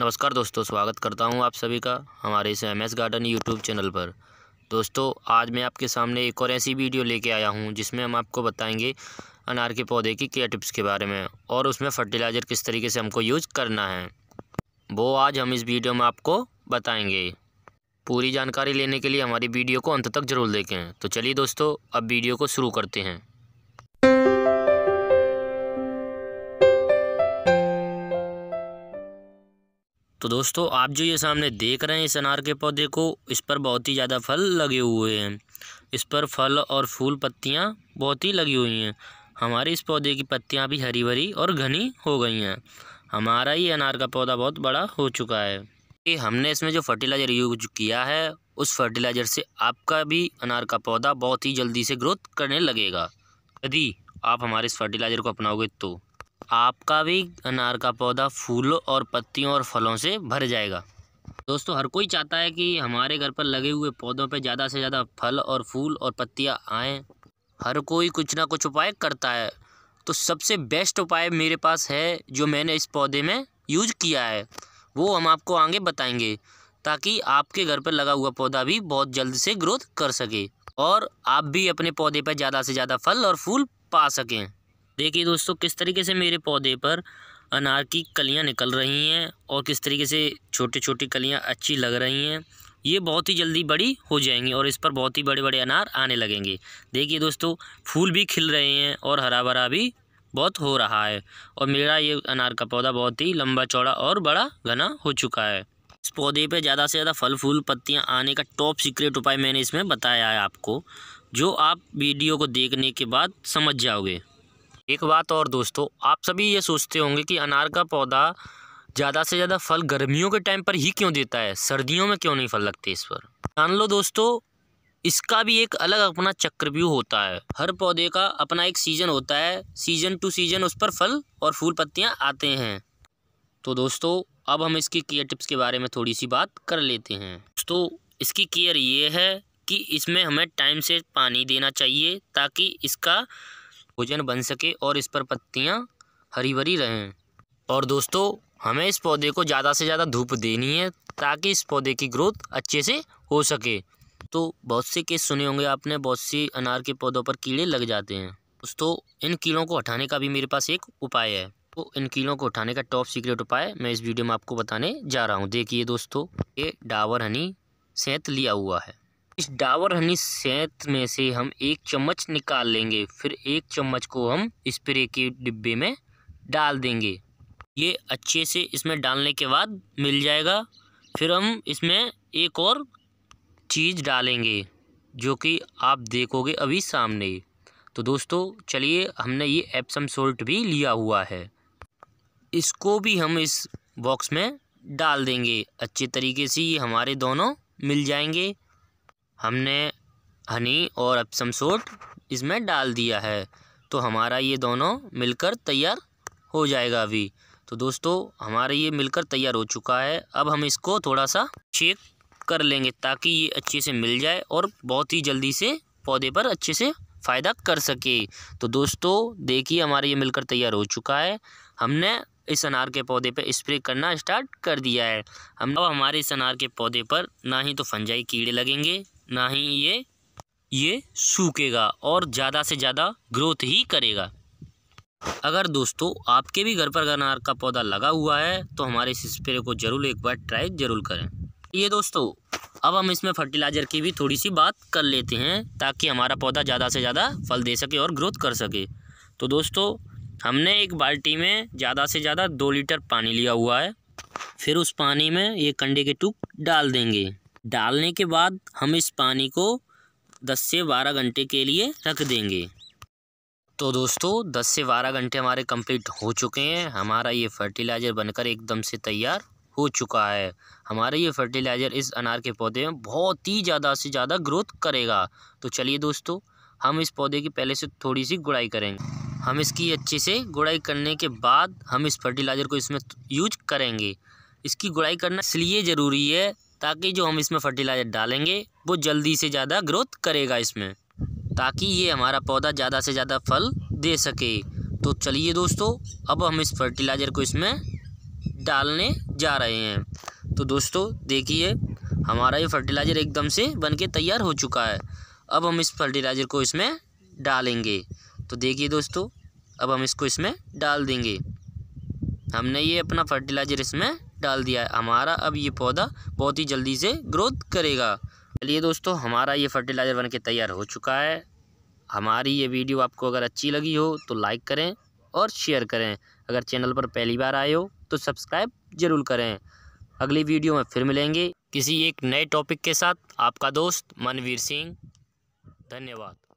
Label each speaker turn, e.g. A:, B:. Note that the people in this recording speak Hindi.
A: नमस्कार दोस्तों स्वागत करता हूं आप सभी का हमारे इस M S garden YouTube channel पर दोस्तों आज मैं आपके सामने एक और ऐसी वीडियो लेके आया हूं जिसमें हम आपको बताएंगे अनार के पौधे की केयर टिप्स के बारे में और उसमें फर्टिलाइज़र किस तरीके से हमको यूज़ करना है वो आज हम इस वीडियो में आपको बताएँगे पूरी जानकारी लेने के लिए हमारी वीडियो को अंत तक जरूर देखें तो चलिए दोस्तों अब वीडियो को शुरू करते हैं तो दोस्तों आप जो ये सामने देख रहे हैं इस अनार के पौधे को इस पर बहुत ही ज़्यादा फल लगे हुए हैं इस पर फल और फूल पत्तियाँ बहुत ही लगी हुई हैं हमारे इस पौधे की पत्तियाँ भी हरी भरी और घनी हो गई हैं हमारा ये अनार का पौधा बहुत बड़ा हो चुका है कि हमने इसमें जो फर्टिलाइज़र यूज किया है उस फर्टिलाइज़र से आपका भी अनार का पौधा बहुत ही जल्दी से ग्रोथ करने लगेगा यदि आप हमारे इस फर्टिलाइज़र को अपनाओगे तो आपका भी अनार का पौधा फूलों और पत्तियों और फलों से भर जाएगा दोस्तों हर कोई चाहता है कि हमारे घर पर लगे हुए पौधों पर ज़्यादा से ज़्यादा फल और फूल और पत्तियाँ आएँ हर कोई कुछ ना कुछ उपाय करता है तो सबसे बेस्ट उपाय मेरे पास है जो मैंने इस पौधे में यूज किया है वो हम आपको आगे बताएंगे ताकि आपके घर पर लगा हुआ पौधा भी बहुत जल्द से ग्रोथ कर सके और आप भी अपने पौधे पर ज़्यादा से ज़्यादा फल और फूल पा सकें देखिए दोस्तों किस तरीके से मेरे पौधे पर अनार की कलियाँ निकल रही हैं और किस तरीके से छोटी छोटी कलियाँ अच्छी लग रही हैं ये बहुत ही जल्दी बड़ी हो जाएंगी और इस पर बहुत ही बड़े बड़े अनार आने लगेंगे देखिए दोस्तों फूल भी खिल रहे हैं और हरा भरा भी बहुत हो रहा है और मेरा ये अनार का पौधा बहुत ही लंबा चौड़ा और बड़ा घना हो चुका है इस पौधे पर ज़्यादा से ज़्यादा फल फूल पत्तियाँ आने का टॉप सीक्रेट उपाय मैंने इसमें बताया है आपको जो आप वीडियो को देखने के बाद समझ जाओगे एक बात और दोस्तों आप सभी ये सोचते होंगे कि अनार का पौधा ज़्यादा से ज़्यादा फल गर्मियों के टाइम पर ही क्यों देता है सर्दियों में क्यों नहीं फल लगते इस पर जान लो दोस्तों इसका भी एक अलग अपना चक्रव्यूह होता है हर पौधे का अपना एक सीज़न होता है सीज़न टू सीज़न उस पर फल और फूल पत्तियाँ आते हैं तो दोस्तों अब हम इसकी केयर टिप्स के बारे में थोड़ी सी बात कर लेते हैं दोस्तों इसकी केयर ये है कि इसमें हमें टाइम से पानी देना चाहिए ताकि इसका भोजन बन सके और इस पर पत्तियाँ हरी भरी रहें और दोस्तों हमें इस पौधे को ज़्यादा से ज़्यादा धूप देनी है ताकि इस पौधे की ग्रोथ अच्छे से हो सके तो बहुत से केस सुने होंगे आपने बहुत सी अनार के पौधों पर कीड़े लग जाते हैं दोस्तों इन कीड़ों को हटाने का भी मेरे पास एक उपाय है तो इन कीड़ों को हटाने का टॉप सीक्रेट उपाय मैं इस वीडियो में आपको बताने जा रहा हूँ देखिए दोस्तों ये डावर हनी सेंत लिया हुआ है इस डाबर हनी सेत में से हम एक चम्मच निकाल लेंगे फिर एक चम्मच को हम स्प्रे के डिब्बे में डाल देंगे ये अच्छे से इसमें डालने के बाद मिल जाएगा फिर हम इसमें एक और चीज़ डालेंगे जो कि आप देखोगे अभी सामने तो दोस्तों चलिए हमने ये एप्सम सोल्ट भी लिया हुआ है इसको भी हम इस बॉक्स में डाल देंगे अच्छे तरीके से ये हमारे दोनों मिल जाएंगे हमने हनी और सोट इसमें डाल दिया है तो हमारा ये दोनों मिलकर तैयार हो जाएगा अभी तो दोस्तों हमारा ये मिलकर तैयार हो चुका है अब हम इसको थोड़ा सा शेक कर लेंगे ताकि ये अच्छे से मिल जाए और बहुत ही जल्दी से पौधे पर अच्छे से फ़ायदा कर सके तो दोस्तों देखिए हमारा ये मिलकर तैयार हो चुका है हमने इस अनार के पौधे पर स्प्रे करना स्टार्ट कर दिया है हम अब हमारे इस अनार के पौधे पर ना ही तो फंजाई कीड़े लगेंगे ना ही ये ये सूखेगा और ज़्यादा से ज़्यादा ग्रोथ ही करेगा अगर दोस्तों आपके भी घर पर अनार का पौधा लगा हुआ है तो हमारे इस स्प्रे को ज़रूर एक बार ट्राई ज़रूर करें ये दोस्तों अब हम इसमें फर्टिलाइज़र की भी थोड़ी सी बात कर लेते हैं ताकि हमारा पौधा ज़्यादा से ज़्यादा फल दे सके और ग्रोथ कर सके तो दोस्तों हमने एक बाल्टी में ज़्यादा से ज़्यादा दो लीटर पानी लिया हुआ है फिर उस पानी में ये कंडे के टुक डाल देंगे डालने के बाद हम इस पानी को 10 से 12 घंटे के लिए रख देंगे तो दोस्तों 10 से 12 घंटे हमारे कंप्लीट हो चुके हैं हमारा ये फर्टिलाइज़र बनकर एकदम से तैयार हो चुका है हमारा ये फर्टिलाइज़र इस अनार के पौधे में बहुत ही ज़्यादा से ज़्यादा ग्रोथ करेगा तो चलिए दोस्तों हम इस पौधे की पहले से थोड़ी सी गुड़ाई करेंगे हम इसकी अच्छे से गुड़ाई करने के बाद हम इस फर्टिलाइज़र को इसमें यूज करेंगे इसकी गुड़ाई करना इसलिए ज़रूरी है ताकि जो हम इसमें फर्टिलाइज़र डालेंगे वो जल्दी से ज़्यादा ग्रोथ करेगा इसमें ताकि ये हमारा पौधा ज़्यादा से ज़्यादा फल दे सके तो चलिए दोस्तों अब हम इस फर्टिलाइज़र को इसमें डालने जा रहे हैं तो दोस्तों देखिए हमारा ये फर्टिलाइज़र एकदम से बनके तैयार हो चुका है अब हम इस फर्टिलाइज़र को इसमें डालेंगे तो देखिए दोस्तों अब हम इसको इसमें डाल देंगे हमने ये अपना फर्टिलाइज़र इसमें डाल दिया है हमारा अब ये पौधा बहुत ही जल्दी से ग्रोथ करेगा चलिए दोस्तों हमारा ये फर्टिलाइज़र बन के तैयार हो चुका है हमारी ये वीडियो आपको अगर अच्छी लगी हो तो लाइक करें और शेयर करें अगर चैनल पर पहली बार आए हो तो सब्सक्राइब ज़रूर करें अगली वीडियो में फिर मिलेंगे किसी एक नए टॉपिक के साथ आपका दोस्त मनवीर सिंह धन्यवाद